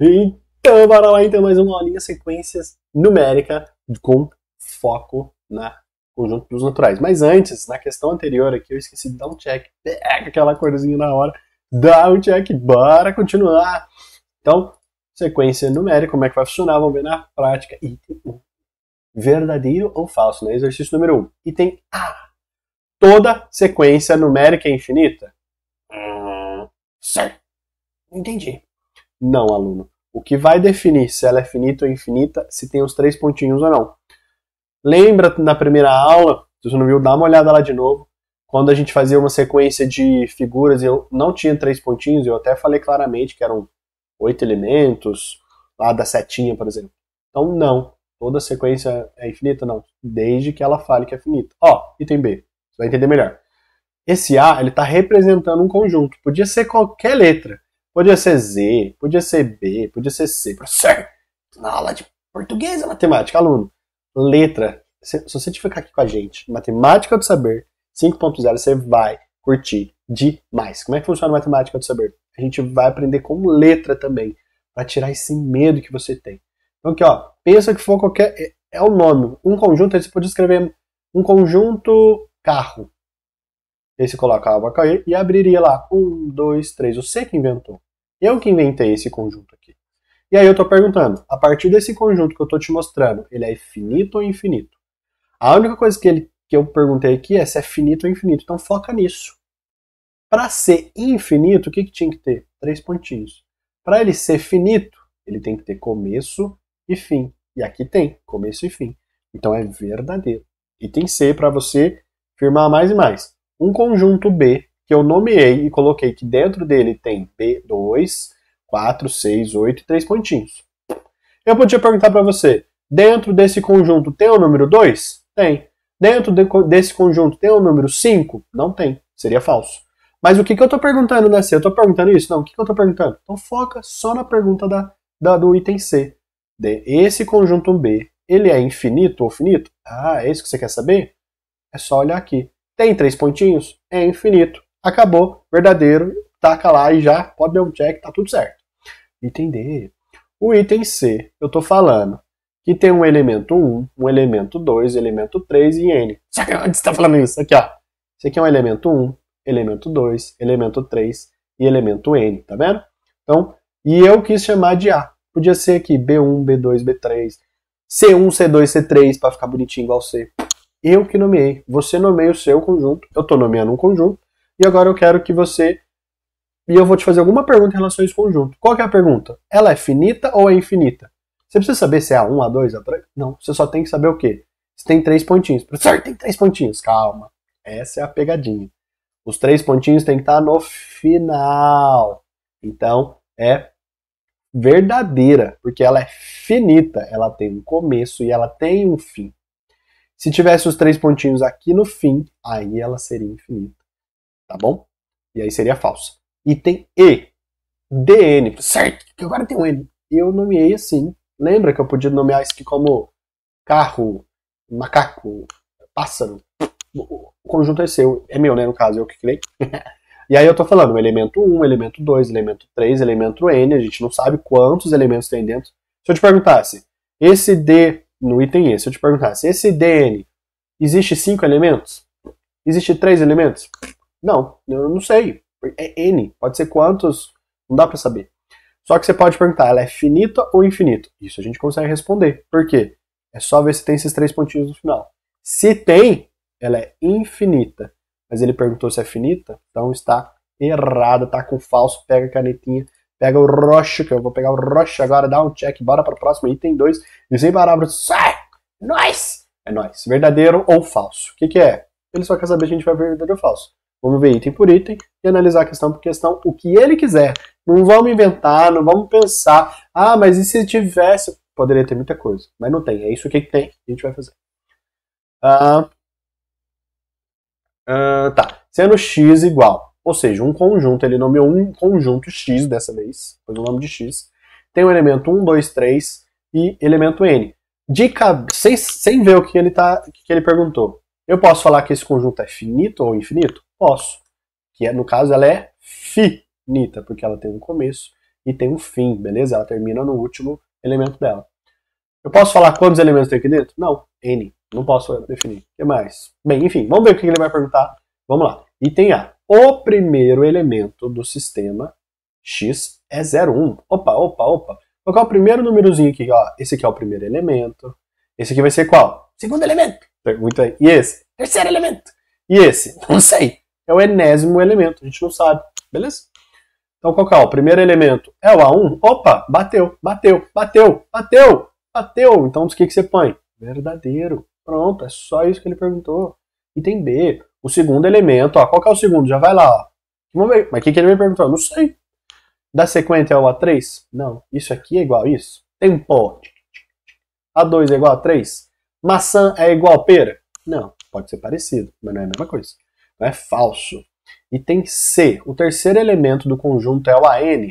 Então, bora lá então, mais uma aulinha sequências numérica com foco na conjunto dos naturais. Mas antes, na questão anterior aqui, eu esqueci de dar um check. Pega aquela corzinha na hora, dá um check, bora continuar. Então, sequência numérica, como é que vai funcionar? Vamos ver na prática. Item 1. Verdadeiro ou falso, né? Exercício número 1. Item A. Toda sequência numérica é infinita? Hum, certo. Entendi. Não, aluno. O que vai definir se ela é finita ou infinita, se tem os três pontinhos ou não. Lembra na primeira aula, se você não viu, dá uma olhada lá de novo, quando a gente fazia uma sequência de figuras e eu não tinha três pontinhos, eu até falei claramente que eram oito elementos, lá da setinha, por exemplo. Então, não. Toda sequência é infinita? Não. Desde que ela fale que é finita. Ó, item B. Você vai entender melhor. Esse A, ele está representando um conjunto. Podia ser qualquer letra. Podia ser Z, podia ser B, podia ser C. Professor, na aula de português e matemática, aluno. Letra. Se, se você ficar aqui com a gente, Matemática do Saber 5.0, você vai curtir demais. Como é que funciona a Matemática do Saber? A gente vai aprender com letra também, para tirar esse medo que você tem. Então aqui, ó, pensa que for qualquer... É, é o nome. Um conjunto, aí você pode escrever um conjunto carro. Aí você colocava e abriria lá. Um, dois, três. Você que inventou. Eu que inventei esse conjunto aqui. E aí eu estou perguntando, a partir desse conjunto que eu estou te mostrando, ele é finito ou infinito? A única coisa que, ele, que eu perguntei aqui é se é finito ou infinito. Então foca nisso. Para ser infinito, o que, que tinha que ter? Três pontinhos. Para ele ser finito, ele tem que ter começo e fim. E aqui tem, começo e fim. Então é verdadeiro. Item C para você firmar mais e mais. Um conjunto B que eu nomeei e coloquei que dentro dele tem P2, 4, 6, 8 e 3 pontinhos. Eu podia perguntar para você, dentro desse conjunto tem o número 2? Tem. Dentro de, desse conjunto tem o número 5? Não tem. Seria falso. Mas o que, que eu estou perguntando né, C? Eu estou perguntando isso? Não, o que, que eu estou perguntando? Então foca só na pergunta da, da, do item C. De esse conjunto B, ele é infinito ou finito? Ah, é isso que você quer saber? É só olhar aqui. Tem três pontinhos? É infinito acabou, verdadeiro, taca lá e já pode dar um check, tá tudo certo. Entender. O item C, eu tô falando que tem um elemento 1, um elemento 2, elemento 3 e n. Só que onde tá falando isso? Aqui, ó. Esse aqui é um elemento 1, elemento 2, elemento 3 e elemento n, tá vendo? Então, e eu quis chamar de A. Podia ser aqui B1, B2, B3, C1, C2, C3, para ficar bonitinho igual C. Eu que nomeei. Você nomeia o seu conjunto. Eu tô nomeando um conjunto e agora eu quero que você. E eu vou te fazer alguma pergunta em relação a esse conjunto. Qual é a pergunta? Ela é finita ou é infinita? Você precisa saber se é A1, A2, A3? Não, você só tem que saber o quê? Se tem três pontinhos. Professor, tem três pontinhos. Calma. Essa é a pegadinha. Os três pontinhos tem que estar no final. Então, é verdadeira, porque ela é finita. Ela tem um começo e ela tem um fim. Se tivesse os três pontinhos aqui no fim, aí ela seria infinita tá bom? E aí seria falsa. Item E. DN. Certo, que agora tem um N. Eu nomeei assim. Lembra que eu podia nomear isso aqui como carro, macaco, pássaro? O conjunto é seu, é meu, né? No caso, eu que criei. e aí eu tô falando elemento 1, elemento 2, elemento 3, elemento N. A gente não sabe quantos elementos tem dentro. Se eu te perguntasse, esse D no item E, se eu te perguntasse, esse DN, existe cinco elementos? Existe três elementos? Não, eu não sei. É N, pode ser quantos, não dá para saber. Só que você pode perguntar, ela é finita ou infinita? Isso a gente consegue responder. Por quê? É só ver se tem esses três pontinhos no final. Se tem, ela é infinita. Mas ele perguntou se é finita, então está errada, tá com falso, pega a canetinha, pega o roxo, que eu vou pegar o roxo agora, dá um check, bora para o próximo, item 2, e sem palavras, sai! É nós! É nós, verdadeiro ou falso. O que, que é? Ele só quer saber se a gente vai verdadeiro ou falso. Vamos ver item por item e analisar questão por questão o que ele quiser. Não vamos inventar, não vamos pensar. Ah, mas e se tivesse? Poderia ter muita coisa, mas não tem. É isso que tem, a gente vai fazer. Ah, ah, tá. Sendo x igual, ou seja, um conjunto, ele nomeou um conjunto x dessa vez, Foi o nome de x. Tem o elemento 1, 2, 3 e elemento n. Dica, sem, sem ver o que ele, tá, que ele perguntou, eu posso falar que esse conjunto é finito ou infinito? posso. Que é, no caso ela é finita, porque ela tem um começo e tem um fim, beleza? Ela termina no último elemento dela. Eu posso falar quantos elementos tem aqui dentro? Não, N. Não posso definir. O que mais? Bem, enfim, vamos ver o que ele vai perguntar. Vamos lá. Item A. O primeiro elemento do sistema X é 01. Opa, opa, opa. Vou então, colocar é o primeiro númerozinho aqui. Ó. Esse aqui é o primeiro elemento. Esse aqui vai ser qual? Segundo elemento. Muito aí. E esse? Terceiro elemento. E esse? Não sei é o enésimo elemento, a gente não sabe, beleza? Então qual que é? O primeiro elemento é o A1, opa, bateu, bateu, bateu, bateu, bateu. Então o que, que você põe? Verdadeiro. Pronto, é só isso que ele perguntou. Item B, o segundo elemento, ó, qual que é o segundo? Já vai lá, ó. Mas o que, que ele me perguntou? Não sei. Da sequência é o A3? Não. Isso aqui é igual a isso? Tempo. A2 é igual a 3? Maçã é igual a pera? Não. Pode ser parecido, mas não é a mesma coisa é falso. E tem C. O terceiro elemento do conjunto é o AN.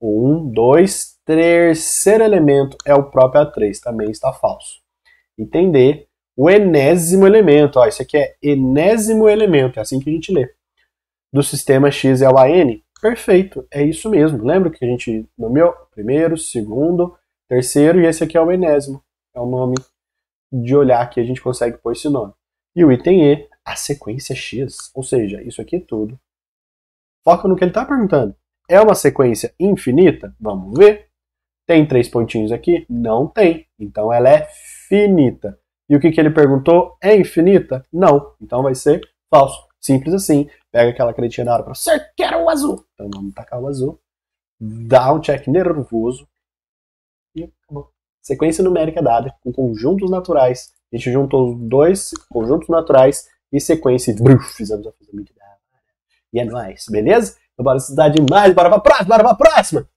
Um, dois, terceiro elemento é o próprio A3, também está falso. Item D. O enésimo elemento, ó, isso aqui é enésimo elemento, é assim que a gente lê. Do sistema X é o AN. Perfeito, é isso mesmo. Lembra que a gente nomeou primeiro, segundo, terceiro e esse aqui é o enésimo. É o nome de olhar que a gente consegue pôr esse nome. E o item E a sequência X. Ou seja, isso aqui é tudo. Foca no que ele está perguntando. É uma sequência infinita? Vamos ver. Tem três pontinhos aqui? Não tem. Então ela é finita. E o que, que ele perguntou? É infinita? Não. Então vai ser falso. Simples assim. Pega aquela canetinha da hora para você quero o azul. Então vamos tacar o azul. Dá um check nervoso. E acabou. Sequência numérica dada com conjuntos naturais. A gente juntou dois conjuntos naturais e sequência e bruf, fizemos a coisa muito da hora. E é nóis, beleza? Então bora estudar demais, bora pra próxima, bora pra próxima!